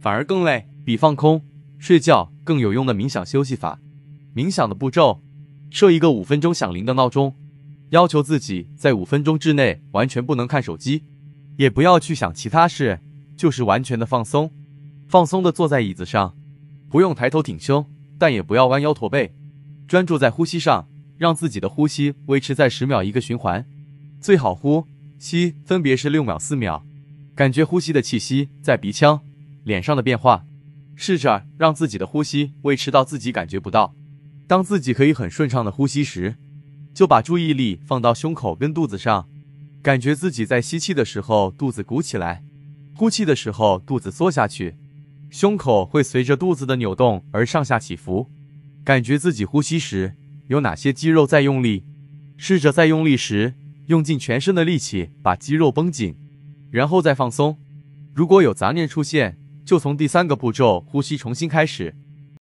反而更累，比放空、睡觉更有用的冥想休息法。冥想的步骤：设一个五分钟响铃的闹钟，要求自己在五分钟之内完全不能看手机，也不要去想其他事，就是完全的放松。放松的坐在椅子上，不用抬头挺胸，但也不要弯腰驼背。专注在呼吸上，让自己的呼吸维持在十秒一个循环，最好呼、吸分别是六秒、四秒，感觉呼吸的气息在鼻腔。脸上的变化，试着让自己的呼吸维持到自己感觉不到。当自己可以很顺畅的呼吸时，就把注意力放到胸口跟肚子上，感觉自己在吸气的时候肚子鼓起来，呼气的时候肚子缩下去，胸口会随着肚子的扭动而上下起伏。感觉自己呼吸时有哪些肌肉在用力，试着在用力时用尽全身的力气把肌肉绷紧，然后再放松。如果有杂念出现，就从第三个步骤，呼吸重新开始。